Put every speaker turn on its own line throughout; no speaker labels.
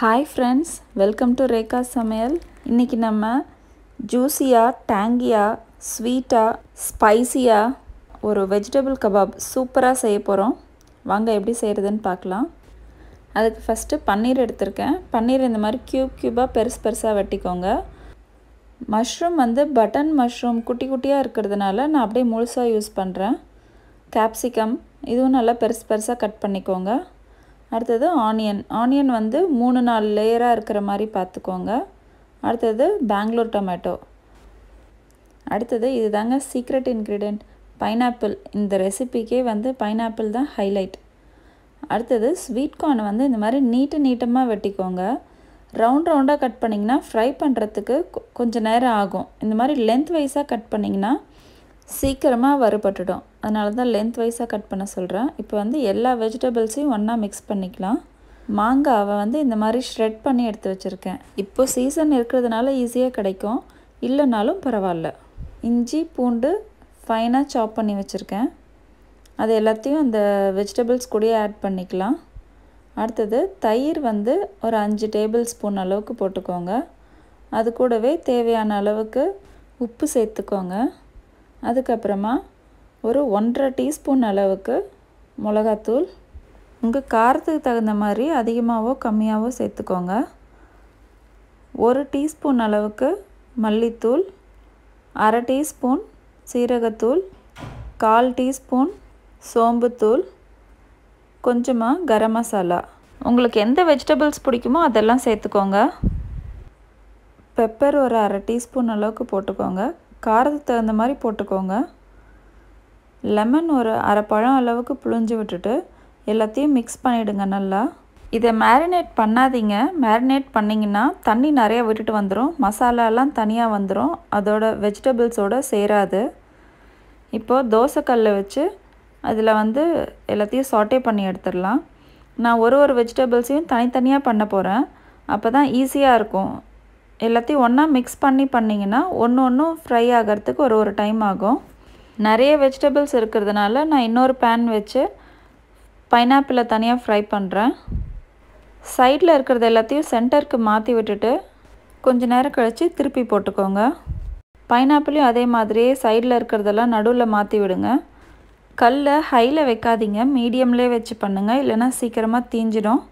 hi friends welcome to Rekha சமையல் இன்றைக்கி நம்ம ஜூஸியாக டேங்கியாக ஸ்வீட்டாக ஸ்பைஸியாக ஒரு வெஜிடபிள் கபாப் சூப்பராக செய்ய போகிறோம் வாங்க எப்படி செய்கிறதுன்னு பார்க்கலாம் அதுக்கு ஃபஸ்ட்டு பன்னீர் எடுத்திருக்கேன் பன்னீர் இந்த மாதிரி க்யூப் க்யூபாக பெருசு பெருசாக வெட்டிக்கோங்க மஷ்ரூம் வந்து பட்டன் மஷ்ரூம் குட்டி குட்டியாக இருக்கிறதுனால நான் அப்படியே முழுசாக யூஸ் பண்ணுறேன் கேப்சிகம் இதுவும் நல்லா பெருசு பெருசாக கட் பண்ணிக்கோங்க அடுத்தது ஆனியன் ஆனியன் வந்து மூணு நாலு லேயராக இருக்கிற மாதிரி பார்த்துக்கோங்க அடுத்தது பெங்களூர் டொமேட்டோ அடுத்தது இது தாங்க சீக்ரெட் இன்க்ரீடியன்ட் பைனாப்பிள் இந்த ரெசிபிக்கே வந்து பைனாப்பிள் தான் ஹைலைட் அடுத்தது ஸ்வீட் கார்னை வந்து இந்த மாதிரி நீட்டு நீட்டமாக வெட்டிக்கோங்க ரவுண்ட் ரவுண்டாக கட் பண்ணிங்கன்னா ஃப்ரை பண்ணுறதுக்கு கொஞ்சம் நேரம் ஆகும் இந்த மாதிரி லென்த் வைஸாக கட் பண்ணிங்கன்னா சீக்கிரமாக வறுபட்டுடும் அதனால தான் லென்த் வைஸாக கட் பண்ண சொல்கிறேன் இப்போ வந்து எல்லா வெஜிடபிள்ஸையும் ஒன்றா மிக்ஸ் பண்ணிக்கலாம் மாங்காவை வந்து இந்த மாதிரி ஷ்ரெட் பண்ணி எடுத்து வச்சுருக்கேன் இப்போ சீசன் இருக்கிறதுனால ஈஸியாக கிடைக்கும் இல்லைனாலும் பரவாயில்ல இஞ்சி பூண்டு ஃபைனாக சாப் பண்ணி வச்சுருக்கேன் அது எல்லாத்தையும் அந்த வெஜிடபிள்ஸ் கூடயே ஆட் பண்ணிக்கலாம் அடுத்தது தயிர் வந்து ஒரு அஞ்சு டேபிள் ஸ்பூன் அளவுக்கு போட்டுக்கோங்க அது கூடவே தேவையான அளவுக்கு உப்பு சேர்த்துக்கோங்க அதுக்கப்புறமா ஒரு ஒன்றரை டீஸ்பூன் அளவுக்கு மிளகாத்தூள் உங்கள் காரத்துக்கு தகுந்த மாதிரி அதிகமாகவோ கம்மியாகவோ சேர்த்துக்கோங்க ஒரு டீஸ்பூன் அளவுக்கு மல்லித்தூள் அரை டீஸ்பூன் சீரகத்தூள் கால் டீஸ்பூன் சோம்புத்தூள் கொஞ்சமாக கரம் மசாலா உங்களுக்கு எந்த வெஜிடபிள்ஸ் பிடிக்குமோ அதெல்லாம் சேர்த்துக்கோங்க பெப்பர் ஒரு அரை டீஸ்பூன் அளவுக்கு போட்டுக்கோங்க காரத்துக்கு தகுந்த மாதிரி போட்டுக்கோங்க லெமன் ஒரு அரை பழம் அளவுக்கு புழிஞ்சு விட்டுட்டு எல்லாத்தையும் மிக்ஸ் பண்ணிவிடுங்க நல்லா இதை மேரினேட் பண்ணாதீங்க மேரினேட் பண்ணிங்கன்னா தண்ணி நிறையா விட்டுட்டு வந்துடும் மசாலாலாம் தனியாக வந்துடும் அதோட வெஜிடபிள்ஸோடு சேராது இப்போது தோசைக்கல்ல வச்சு அதில் வந்து எல்லாத்தையும் சாட்டே பண்ணி எடுத்துடலாம் நான் ஒரு ஒரு வெஜிடபிள்ஸையும் தனித்தனியாக பண்ண போகிறேன் அப்போ தான் ஈஸியாக இருக்கும் எல்லாத்தையும் ஒன்றா மிக்ஸ் பண்ணி பண்ணிங்கன்னா ஒன்று ஒன்றும் ஃப்ரை ஆகிறதுக்கு ஒரு ஒரு டைம் ஆகும் நிறைய வெஜிடபிள்ஸ் இருக்கிறதுனால நான் இன்னொரு பேன் வச்சு பைனாப்பிளை தனியாக ஃப்ரை பண்ணுறேன் சைடில் இருக்கிறது எல்லாத்தையும் சென்டருக்கு மாற்றி விட்டுட்டு கொஞ்சம் நேரம் கழித்து திருப்பி போட்டுக்கோங்க பைனாப்பிளையும் அதே மாதிரியே சைடில் இருக்கிறதெல்லாம் நடுவில் மாற்றி விடுங்க கல்ல ஹையில் வைக்காதீங்க மீடியம்லேயே வச்சு பண்ணுங்கள் இல்லைனா சீக்கிரமாக தீஞ்சிடும்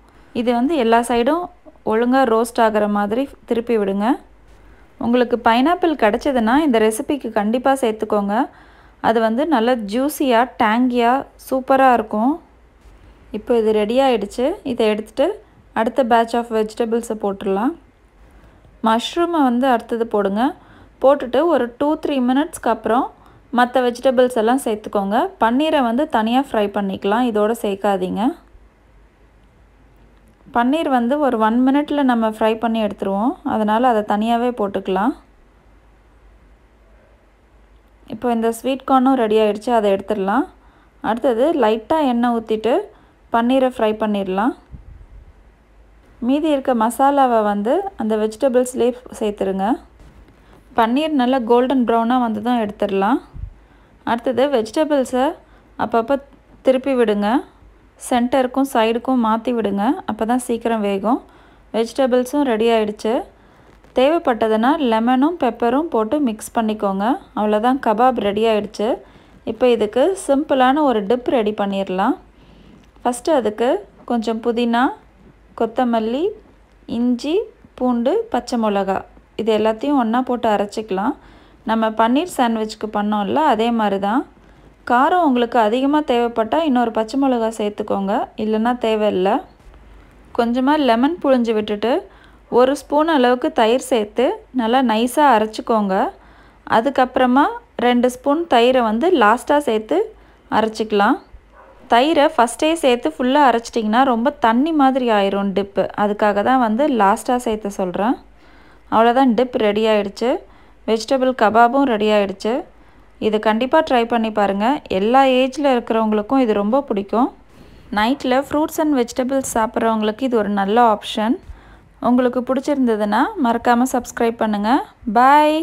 இது வந்து எல்லா சைடும் ஒழுங்காக ரோஸ்ட் ஆகிற மாதிரி திருப்பி விடுங்க உங்களுக்கு பைனாப்பிள் கிடச்சதுன்னா இந்த ரெசிபிக்கு கண்டிப்பாக சேர்த்துக்கோங்க அது வந்து நல்லா ஜூஸியாக டேங்கியாக சூப்பராக இருக்கும் இப்போ இது ரெடி ஆகிடுச்சு இதை எடுத்துகிட்டு அடுத்த பேட்ச் ஆஃப் வெஜிடபிள்ஸை போட்டுடலாம் மஷ்ரூமை வந்து அடுத்தது போடுங்க போட்டுட்டு ஒரு டூ த்ரீ மினிட்ஸ்க்கு அப்புறம் மற்ற வெஜிடபிள்ஸ் எல்லாம் சேர்த்துக்கோங்க பன்னீரை வந்து தனியாக ஃப்ரை பண்ணிக்கலாம் இதோடு சேர்க்காதீங்க பன்னீர் வந்து ஒரு ஒன் மினிட்டில் நம்ம ஃப்ரை பண்ணி எடுத்துருவோம் அதனால் அதை தனியாகவே போட்டுக்கலாம் இப்போ இந்த ஸ்வீட் கார்னும் ரெடி ஆகிடுச்சு அதை எடுத்துடலாம் அடுத்தது லைட்டாக எண்ணெய் ஊற்றிட்டு பன்னீரை ஃப்ரை பண்ணிடலாம் மீதி இருக்க மசாலாவை வந்து அந்த வெஜிடபிள்ஸ்லேயே சேர்த்துருங்க பன்னீர் நல்லா கோல்டன் ப்ரௌனாக வந்ததும் எடுத்துடலாம் அடுத்தது வெஜிடபிள்ஸை அப்பப்போ திருப்பி விடுங்க சென்டருக்கும் சைடுக்கும் மாற்றி விடுங்க அப்போ தான் சீக்கிரம் வேகும் வெஜிடபிள்ஸும் ரெடி ஆகிடுச்சு தேவைப்பட்டதுன்னா லெமனும் பெப்பரும் போட்டு மிக்ஸ் பண்ணிக்கோங்க அவ்வளோதான் கபாப் ரெடி ஆகிடுச்சு இப்போ இதுக்கு சிம்பிளான ஒரு டிப் ரெடி பண்ணிடலாம் ஃபஸ்ட்டு அதுக்கு கொஞ்சம் புதினா கொத்தமல்லி இஞ்சி பூண்டு பச்சை மிளகா இது எல்லாத்தையும் ஒன்றா போட்டு அரைச்சிக்கலாம் நம்ம பன்னீர் சாண்ட்விச்சுக்கு பண்ணோம்ல அதே மாதிரி தான் காரம் உங்களுக்கு அதிகமாக தேவைப்பட்டால் இன்னொரு பச்சை மிளகா சேர்த்துக்கோங்க இல்லைன்னா தேவையில்லை கொஞ்சமாக லெமன் புழிஞ்சு விட்டுட்டு ஒரு ஸ்பூன் அளவுக்கு தயிர் சேர்த்து நல்லா நைஸாக அரைச்சிக்கோங்க அதுக்கப்புறமா ரெண்டு ஸ்பூன் தயிரை வந்து லாஸ்ட்டாக சேர்த்து அரைச்சிக்கலாம் தயிரை ஃபஸ்ட்டே சேர்த்து ஃபுல்லாக அரைச்சிட்டிங்கன்னா ரொம்ப தண்ணி மாதிரி ஆயிரும் டிப்பு அதுக்காக தான் வந்து லாஸ்ட்டாக சேர்த்து சொல்கிறேன் அவ்வளோதான் டிப் ரெடி ஆகிடுச்சு வெஜிடபிள் கபாபும் ரெடி ஆகிடுச்சு இது கண்டிப்பாக ட்ரை பண்ணி பாருங்கள் எல்லா ஏஜில் இருக்கிறவங்களுக்கும் இது ரொம்ப பிடிக்கும் நைட்டில் ஃப்ரூட்ஸ் அண்ட் வெஜிடபிள்ஸ் சாப்பிட்றவங்களுக்கு இது ஒரு நல்ல ஆப்ஷன் உங்களுக்கு பிடிச்சிருந்ததுன்னா மறக்காமல் சப்ஸ்கிரைப் பண்ணுங்கள் பாய்